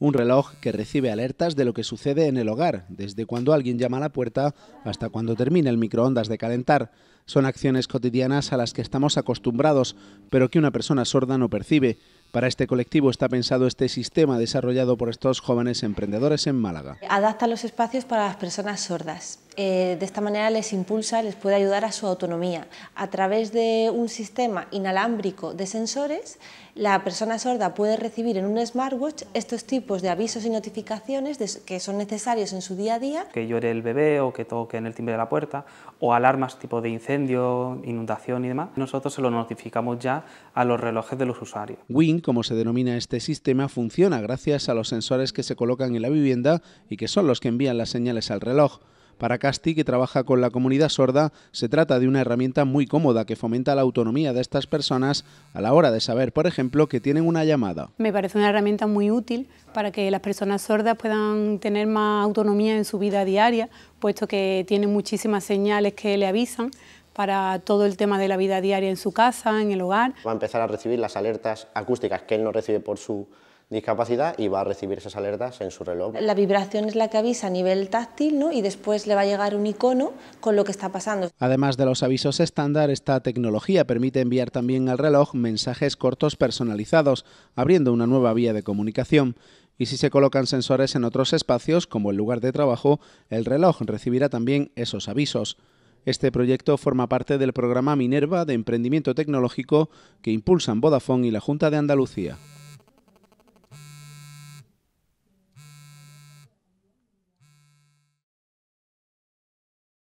un reloj que recibe alertas de lo que sucede en el hogar, desde cuando alguien llama a la puerta hasta cuando termina el microondas de calentar. Son acciones cotidianas a las que estamos acostumbrados, pero que una persona sorda no percibe. Para este colectivo está pensado este sistema desarrollado por estos jóvenes emprendedores en Málaga. Adapta los espacios para las personas sordas eh, de esta manera les impulsa, les puede ayudar a su autonomía. A través de un sistema inalámbrico de sensores, la persona sorda puede recibir en un smartwatch estos tipos de avisos y notificaciones que son necesarios en su día a día. Que llore el bebé o que toque en el timbre de la puerta o alarmas tipo de incendio, inundación y demás. Nosotros se lo notificamos ya a los relojes de los usuarios. WIN, como se denomina este sistema, funciona gracias a los sensores que se colocan en la vivienda y que son los que envían las señales al reloj. Para Casti, que trabaja con la comunidad sorda, se trata de una herramienta muy cómoda que fomenta la autonomía de estas personas a la hora de saber, por ejemplo, que tienen una llamada. Me parece una herramienta muy útil para que las personas sordas puedan tener más autonomía en su vida diaria, puesto que tiene muchísimas señales que le avisan para todo el tema de la vida diaria en su casa, en el hogar. Va a empezar a recibir las alertas acústicas que él no recibe por su discapacidad y va a recibir esas alertas en su reloj. La vibración es la que avisa a nivel táctil y después le va a llegar un icono con lo que está pasando. Además de los avisos estándar, esta tecnología permite enviar también al reloj mensajes cortos personalizados, abriendo una nueva vía de comunicación. Y si se colocan sensores en otros espacios, como el lugar de trabajo, el reloj recibirá también esos avisos. Este proyecto forma parte del programa Minerva de Emprendimiento Tecnológico que impulsan Vodafone y la Junta de Andalucía.